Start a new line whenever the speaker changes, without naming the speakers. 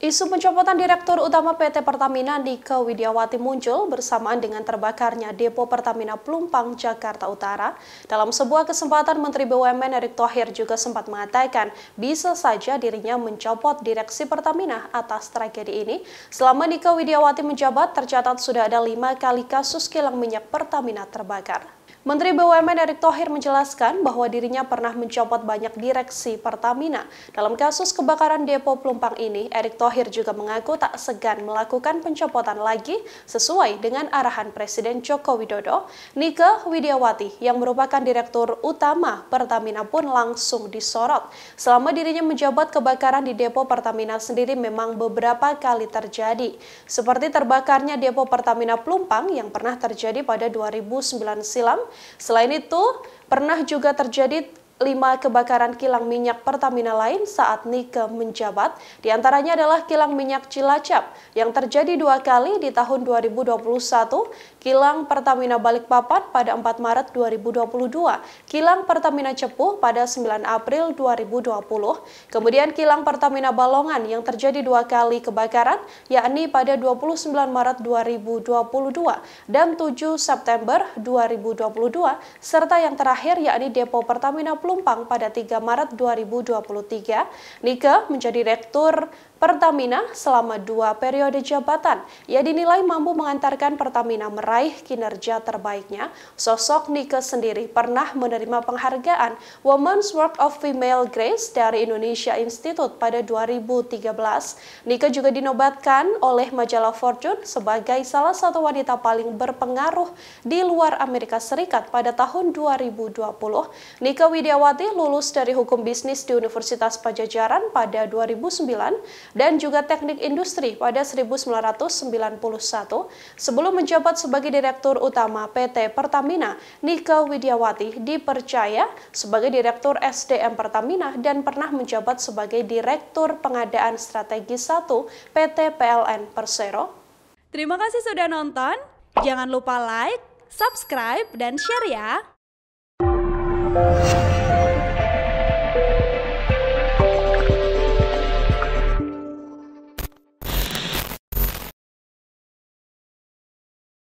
Isu pencopotan Direktur Utama PT Pertamina Nike Widiawati muncul bersamaan dengan terbakarnya Depo Pertamina Plumpang, Jakarta Utara. Dalam sebuah kesempatan, Menteri BUMN Erick Thohir juga sempat mengatakan bisa saja dirinya mencopot Direksi Pertamina atas tragedi ini. Selama Nike Widiawati menjabat, tercatat sudah ada lima kali kasus kilang minyak Pertamina terbakar. Menteri BUMN Erick Thohir menjelaskan bahwa dirinya pernah mencopot banyak direksi Pertamina. Dalam kasus kebakaran depo Pelumpang ini, Erick Thohir juga mengaku tak segan melakukan pencopotan lagi sesuai dengan arahan Presiden Joko Widodo. Nike Widiawati yang merupakan Direktur Utama Pertamina pun langsung disorot. Selama dirinya menjabat kebakaran di depo Pertamina sendiri memang beberapa kali terjadi. Seperti terbakarnya depo Pertamina Pelumpang yang pernah terjadi pada 2009 silam, Selain itu, pernah juga terjadi lima kebakaran kilang minyak Pertamina lain saat Nike menjabat, diantaranya adalah kilang minyak Cilacap yang terjadi dua kali di tahun 2021, kilang Pertamina Balikpapan pada 4 Maret 2022, kilang Pertamina Cepu pada 9 April 2020, kemudian kilang Pertamina Balongan yang terjadi dua kali kebakaran, yakni pada 29 Maret 2022 dan 7 September 2022, serta yang terakhir yakni Depo Pertamina Plus Pelumpang pada 3 Maret 2023, Nike menjadi rektor Pertamina selama dua periode jabatan. Ia dinilai mampu mengantarkan Pertamina meraih kinerja terbaiknya. Sosok Nike sendiri pernah menerima penghargaan Women's Work of Female Grace dari Indonesia Institute pada 2013. Nike juga dinobatkan oleh majalah Fortune sebagai salah satu wanita paling berpengaruh di luar Amerika Serikat pada tahun 2020. Nike Widiawati lulus dari Hukum Bisnis di Universitas Pajajaran pada 2009 dan juga Teknik Industri pada 1991 sebelum menjabat sebagai Direktur Utama PT Pertamina. Nika Widiawati dipercaya sebagai Direktur SDM Pertamina dan pernah menjabat sebagai Direktur Pengadaan Strategi 1 PT PLN Persero. Terima kasih sudah nonton. Jangan lupa like, subscribe, dan share ya.